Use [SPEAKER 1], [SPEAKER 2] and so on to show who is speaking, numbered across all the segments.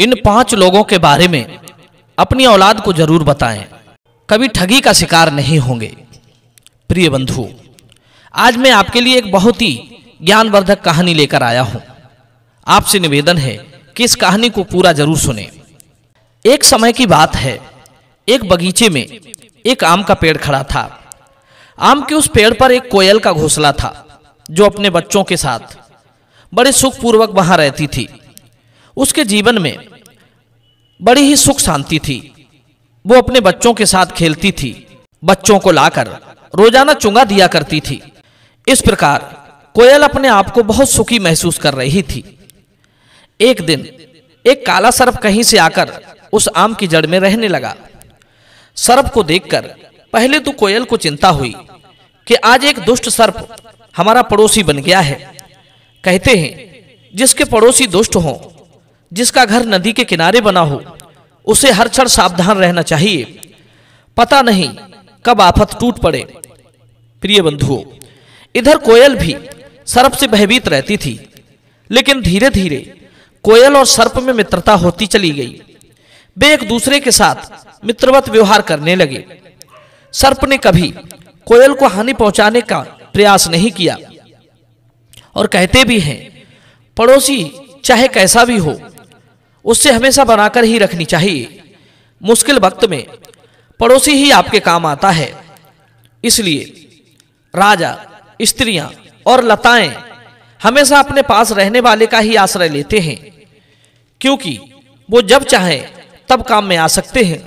[SPEAKER 1] इन पांच लोगों के बारे में अपनी औलाद को जरूर बताएं कभी ठगी का शिकार नहीं होंगे प्रिय बंधु आज मैं आपके लिए एक बहुत ही ज्ञानवर्धक कहानी लेकर आया हूं आपसे निवेदन है कि इस कहानी को पूरा जरूर सुने एक समय की बात है एक बगीचे में एक आम का पेड़ खड़ा था आम के उस पेड़ पर एक कोयल का घोंसला था जो अपने बच्चों के साथ बड़े सुखपूर्वक वहां रहती थी उसके जीवन में बड़ी ही सुख शांति थी वो अपने बच्चों के साथ खेलती थी बच्चों को लाकर रोजाना चुंगा दिया करती थी इस प्रकार कोयल अपने आप को बहुत सुखी महसूस कर रही थी एक दिन एक काला सर्प कहीं से आकर उस आम की जड़ में रहने लगा सर्प को देखकर पहले तो कोयल को चिंता हुई कि आज एक दुष्ट सर्प हमारा पड़ोसी बन गया है कहते हैं जिसके पड़ोसी दुष्ट हों जिसका घर नदी के किनारे बना हो उसे हर क्षण सावधान रहना चाहिए पता नहीं कब आफत टूट पड़े प्रिय बंधुओं इधर कोयल भी सर्प से भयभीत रहती थी लेकिन धीरे धीरे कोयल और सर्प में मित्रता होती चली गई वे एक दूसरे के साथ मित्रवत व्यवहार करने लगे सर्प ने कभी कोयल को हानि पहुंचाने का प्रयास नहीं किया और कहते भी हैं पड़ोसी चाहे कैसा भी हो उससे हमेशा बनाकर ही रखनी चाहिए मुश्किल वक्त में पड़ोसी ही आपके काम आता है इसलिए राजा स्त्रियां और लताएं हमेशा अपने पास रहने वाले का ही आश्रय लेते हैं क्योंकि वो जब चाहें तब काम में आ सकते हैं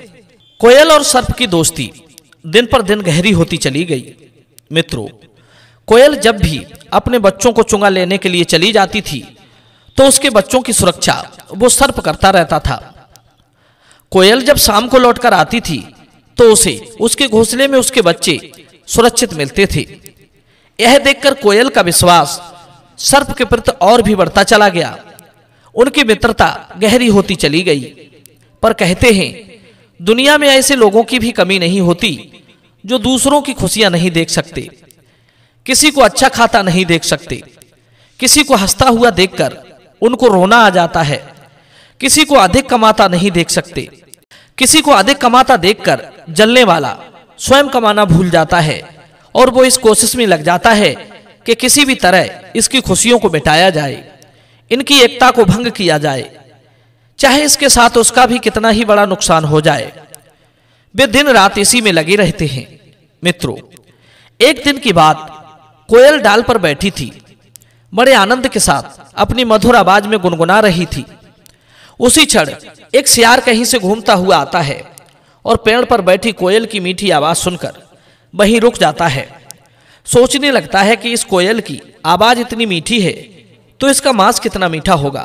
[SPEAKER 1] कोयल और सर्प की दोस्ती दिन पर दिन गहरी होती चली गई मित्रों कोयल जब भी अपने बच्चों को चुंगा लेने के लिए चली जाती थी तो उसके बच्चों की सुरक्षा वो सर्प करता रहता था कोयल जब शाम को लौटकर आती थी तो उसे उसके घोंसले में उसके बच्चे सुरक्षित मिलते थे यह देखकर कोयल का विश्वास सर्प के प्रति और भी बढ़ता चला गया उनकी मित्रता गहरी होती चली गई पर कहते हैं दुनिया में ऐसे लोगों की भी कमी नहीं होती जो दूसरों की खुशियां नहीं देख सकते किसी को अच्छा खाता नहीं देख सकते किसी को हंसता हुआ देखकर उनको रोना आ जाता है किसी को अधिक कमाता नहीं देख सकते किसी को अधिक कमाता देखकर जलने वाला स्वयं कमाना भूल जाता है और वो इस कोशिश में लग जाता है कि किसी भी तरह इसकी खुशियों को मिटाया जाए इनकी एकता को भंग किया जाए चाहे इसके साथ उसका भी कितना ही बड़ा नुकसान हो जाए वे दिन रात इसी में लगे रहते हैं मित्रों एक दिन की बात कोयल डाल पर बैठी थी बड़े आनंद के साथ अपनी मधुर आवाज में गुनगुना रही थी उसी क्षण एक सियार कहीं से घूमता हुआ आता है और पेड़ पर बैठी कोयल की मीठी आवाज़ सुनकर वहीं रुक जाता है सोचने लगता है कि इस कोयल की आवाज़ इतनी मीठी है तो इसका मांस कितना मीठा होगा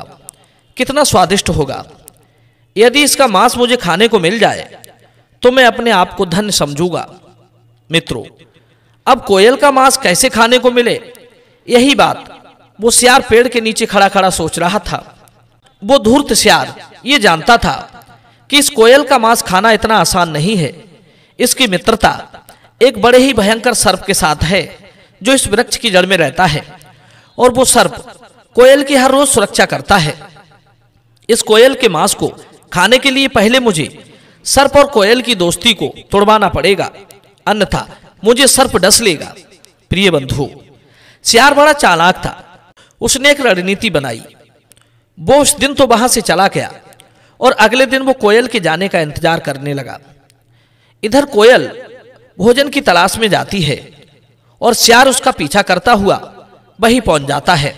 [SPEAKER 1] कितना स्वादिष्ट होगा यदि इसका मांस मुझे खाने को मिल जाए तो मैं अपने आप को धन्य समझूंगा मित्रों अब कोयल का मांस कैसे खाने को मिले यही बात वो सियार पेड़ के नीचे खड़ा खड़ा सोच रहा था वो धूर्त सियार ये जानता था कि इस कोयल का मांस खाना इतना आसान नहीं है इसकी मित्रता एक बड़े ही भयंकर सर्प के साथ है जो इस वृक्ष की जड़ में रहता है और वो सर्प कोयल की हर रोज सुरक्षा करता है इस कोयल के मांस को खाने के लिए पहले मुझे सर्प और कोयल की दोस्ती को तोड़वाना पड़ेगा अन्यथा मुझे सर्प डस लेगा प्रिय बंधु सियार बड़ा चालाक था उसने एक रणनीति बनाई वो उस दिन तो वहां से चला गया और अगले दिन वो कोयल के जाने का इंतजार करने लगा इधर कोयल भोजन की तलाश में जाती है और श्यार उसका पीछा करता हुआ वहीं पहुंच जाता है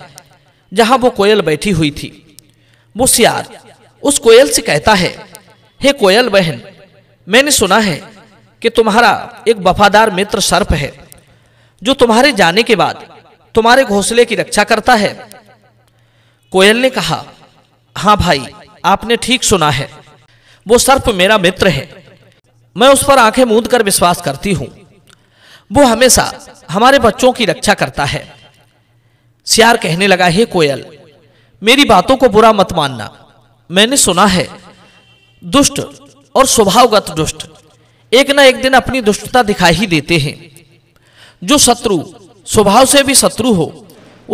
[SPEAKER 1] जहां वो कोयल बैठी हुई थी वो श्यार उस कोयल से कहता है हे कोयल बहन मैंने सुना है कि तुम्हारा एक वफादार मित्र सर्प है जो तुम्हारे जाने के बाद तुम्हारे घोंसले की रक्षा करता है कोयल ने कहा हाँ भाई आपने ठीक सुना है वो सर्प मेरा मित्र है मैं उस पर आंखें मूंद कर विश्वास करती हूं वो हमेशा हमारे बच्चों की रक्षा करता है सियार कहने लगा हे कोयल मेरी बातों को बुरा मत मानना मैंने सुना है दुष्ट और स्वभावगत दुष्ट एक ना एक दिन अपनी दुष्टता दिखाई ही देते हैं जो शत्रु स्वभाव से भी शत्रु हो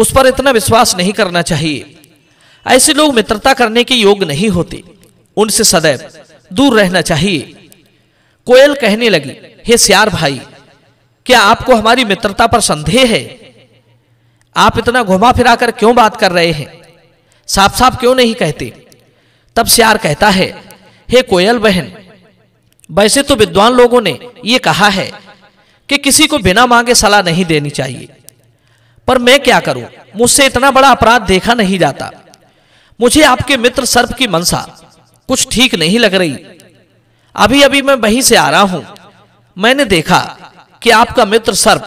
[SPEAKER 1] उस पर इतना विश्वास नहीं करना चाहिए ऐसे लोग मित्रता करने के योग नहीं होते उनसे सदैव दूर रहना चाहिए कोयल कहने लगी हे श्यार भाई क्या आपको हमारी मित्रता पर संदेह है आप इतना घुमा फिराकर क्यों बात कर रहे हैं साफ साफ क्यों नहीं कहते तब श्यार कहता है हे कोयल बहन वैसे तो विद्वान लोगों ने यह कहा है कि किसी को बिना मांगे सलाह नहीं देनी चाहिए पर मैं क्या करूं मुझसे इतना बड़ा अपराध देखा नहीं जाता मुझे आपके मित्र सर्प की मनसा कुछ ठीक नहीं लग रही अभी अभी मैं वहीं से आ रहा हूं मैंने देखा कि आपका मित्र सर्प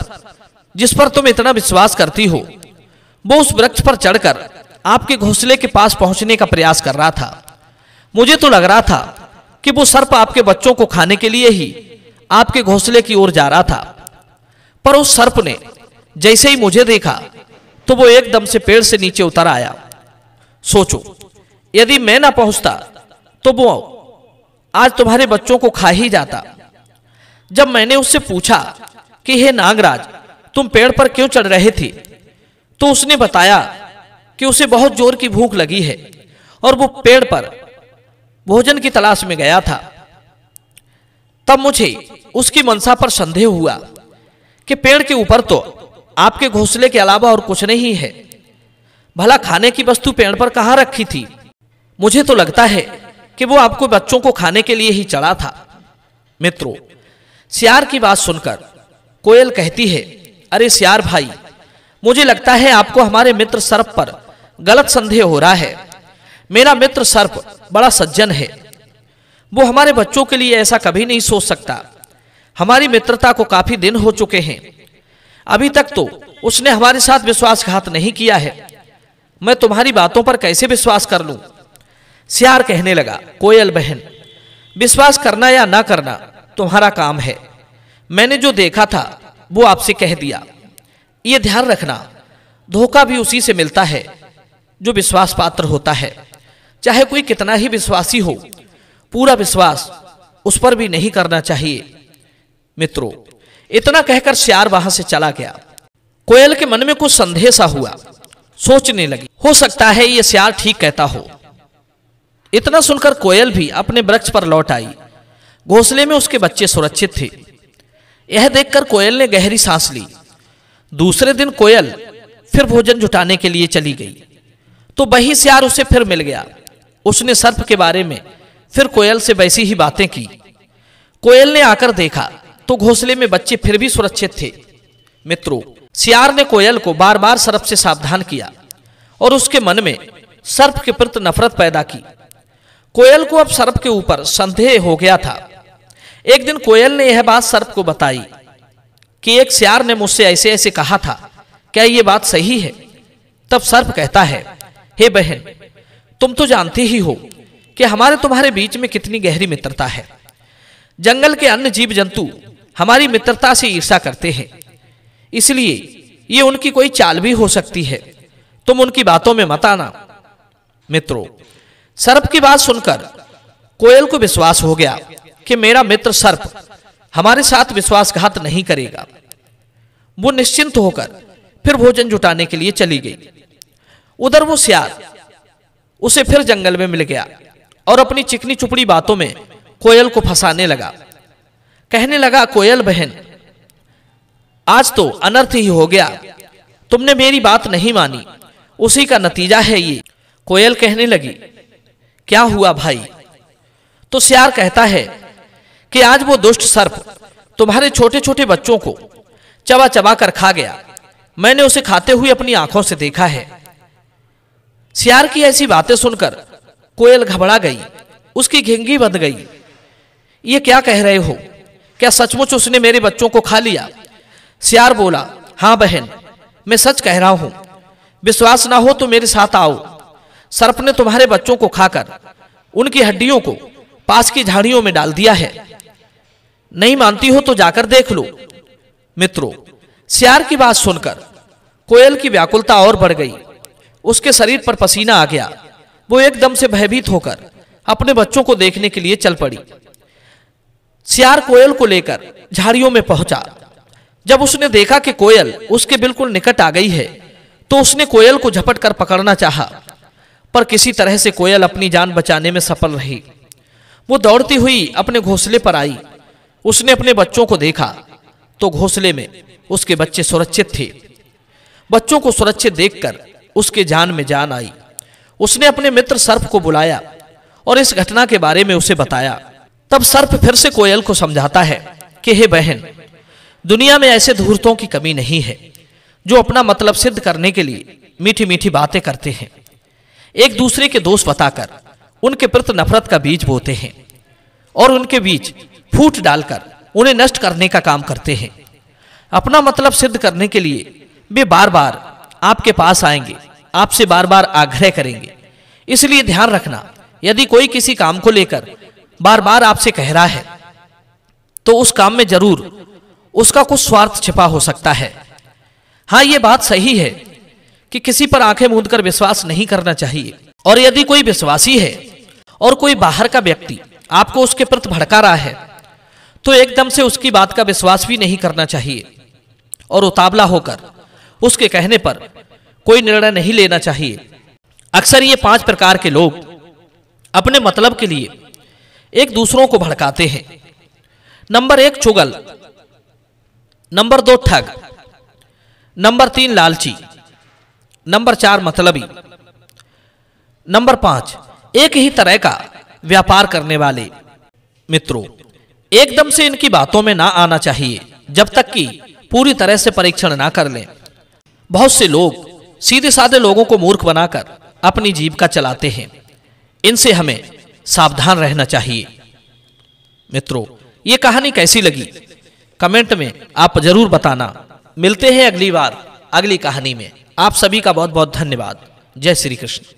[SPEAKER 1] जिस पर तुम इतना विश्वास करती हो वो उस वृक्ष पर चढ़कर आपके घोंसले के पास पहुंचने का प्रयास कर रहा था मुझे तो लग रहा था कि वो सर्प आपके बच्चों को खाने के लिए ही आपके घोंसले की ओर जा रहा था पर उस सर्प ने जैसे ही मुझे देखा तो वो एकदम से पेड़ से नीचे उतर आया सोचो यदि मैं ना पहुंचता तो वो आज तुम्हारे बच्चों को खा ही जाता जब मैंने उससे पूछा कि हे नागराज तुम पेड़ पर क्यों चढ़ रहे थे तो उसने बताया कि उसे बहुत जोर की भूख लगी है और वो पेड़ पर भोजन की तलाश में गया था तब मुझे उसकी मनसा पर संदेह हुआ कि पेड़ के ऊपर तो आपके घोंसले के अलावा और कुछ नहीं है भला खाने की वस्तु पेड़ पर कहां रखी थी मुझे तो लगता है कि वो आपको बच्चों को खाने के लिए ही चढ़ा था मित्रों सियार की बात सुनकर कोयल कहती है अरे सियार भाई मुझे लगता है आपको हमारे मित्र सर्प पर गलत संदेह हो रहा है मेरा मित्र सर्प बड़ा सज्जन है वो हमारे बच्चों के लिए ऐसा कभी नहीं सोच सकता हमारी मित्रता को काफी दिन हो चुके हैं अभी तक तो उसने हमारे साथ विश्वासघात नहीं किया है मैं तुम्हारी बातों पर कैसे विश्वास कर लू सियार कहने लगा कोयल बहन विश्वास करना या ना करना तुम्हारा काम है मैंने जो देखा था वो आपसे कह दिया ये ध्यान रखना धोखा भी उसी से मिलता है जो विश्वास पात्र होता है चाहे कोई कितना ही विश्वासी हो पूरा विश्वास उस पर भी नहीं करना चाहिए मित्रों इतना कहकर श्यार वहां से चला गया कोयल के मन में कुछ संदेह सा हुआ सोचने लगी हो सकता है यह श्यार ठीक कहता हो इतना सुनकर कोयल भी अपने वृक्ष पर लौट आई घोसले में उसके बच्चे सुरक्षित थे यह देखकर कोयल ने गहरी सांस ली दूसरे दिन कोयल फिर भोजन जुटाने के लिए चली गई तो वही सियार उसे फिर मिल गया उसने सर्प के बारे में फिर कोयल से वैसी ही बातें की कोयल ने आकर देखा तो घोंसले में बच्चे फिर भी सुरक्षित थे मित्रों सियार ने कोयल को बार बार सर्प से सावधान किया और उसके मन में सर्प के प्रति नफरत पैदा की कोयल को अब सर्प के ऊपर संदेह हो गया था एक दिन कोयल ने यह बात सर्प को बताई कि एक सियार ने मुझसे ऐसे ऐसे कहा था क्या यह बात सही है तब सर्प कहता है हे बहन तुम तो जानती ही हो कि हमारे तुम्हारे बीच में कितनी गहरी मित्रता है जंगल के अन्य जीव जंतु हमारी मित्रता से ईर्षा करते हैं इसलिए ये उनकी कोई चाल भी हो सकती है तुम उनकी बातों में मत आना मित्रों सर्प की बात सुनकर कोयल को विश्वास हो गया कि मेरा मित्र सर्प हमारे साथ विश्वासघात नहीं करेगा वो निश्चिंत होकर फिर भोजन जुटाने के लिए चली गई उधर वो सियार उसे फिर जंगल में मिल गया और अपनी चिकनी चुपड़ी बातों में कोयल को फंसाने लगा कहने लगा कोयल बहन आज तो अनर्थ ही हो गया तुमने मेरी बात नहीं मानी उसी का नतीजा है ये कोयल कहने लगी क्या हुआ भाई तो सियार कहता है कि आज वो दुष्ट सर्प तुम्हारे छोटे छोटे बच्चों को चबा चबा कर खा गया मैंने उसे खाते हुए अपनी आंखों से देखा है सियार की ऐसी बातें सुनकर कोयल घबरा गई उसकी घिंगी बंध गई ये क्या कह रहे हो क्या सचमुच उसने मेरे बच्चों को खा लिया सियार बोला हाँ बहन मैं सच कह रहा हूं विश्वास ना हो तो मेरे साथ आओ सर्प ने तुम्हारे बच्चों को खाकर उनकी हड्डियों को पास की झाड़ियों में डाल दिया है नहीं मानती हो तो जाकर देख लो मित्रों सियार की बात सुनकर कोयल की व्याकुलता और बढ़ गई उसके शरीर पर पसीना आ गया वो एकदम से भयभीत होकर अपने बच्चों को देखने के लिए चल पड़ी सियार कोयल को लेकर झाड़ियों में पहुंचा जब उसने देखा कि कोयल उसके बिल्कुल निकट आ गई है तो उसने कोयल को झपट कर पकड़ना चाहा पर किसी तरह से कोयल अपनी जान बचाने में सफल रही वो दौड़ती हुई अपने घोंसले पर आई उसने अपने बच्चों को देखा तो घोंसले में उसके बच्चे सुरक्षित थे बच्चों को सुरक्षित देखकर उसके जान में जान आई उसने अपने मित्र सर्फ को बुलाया और इस घटना के बारे में उसे बताया तब सर्प फिर से कोयल को समझाता है कि हे बहन दुनिया में ऐसे धूर्तों की कमी नहीं है जो अपना मतलब सिद्ध करने के लिए मीठी मीठी बातें करते हैं एक दूसरे के दोस्त बताकर उनके प्रति नफरत का बीज बोते हैं और उनके बीच फूट डालकर उन्हें नष्ट करने का काम करते हैं अपना मतलब सिद्ध करने के लिए वे बार बार आपके पास आएंगे आपसे बार बार आग्रह करेंगे इसलिए ध्यान रखना यदि कोई किसी काम को लेकर बार बार आपसे कह रहा है तो उस काम में जरूर उसका कुछ स्वार्थ छिपा हो सकता है हाँ ये बात सही है कि किसी पर आंखें मूंद कर विश्वास नहीं करना चाहिए और यदि कोई विश्वासी है और कोई बाहर का व्यक्ति आपको उसके प्रति भड़का रहा है तो एकदम से उसकी बात का विश्वास भी नहीं करना चाहिए और उताबला होकर उसके कहने पर कोई निर्णय नहीं लेना चाहिए अक्सर ये पांच प्रकार के लोग अपने मतलब के लिए एक दूसरों को भड़काते हैं नंबर एक चुगल नंबर दो ठग नंबर तीन लालची नंबर चार मतलबी नंबर पांच एक ही तरह का व्यापार करने वाले मित्रों एकदम से इनकी बातों में ना आना चाहिए जब तक कि पूरी तरह से परीक्षण ना कर लें बहुत से लोग सीधे साधे लोगों को मूर्ख बनाकर अपनी जीविका चलाते हैं इनसे हमें सावधान रहना चाहिए मित्रों ये कहानी कैसी लगी कमेंट में आप जरूर बताना मिलते हैं अगली बार अगली कहानी में आप सभी का बहुत बहुत धन्यवाद जय श्री कृष्ण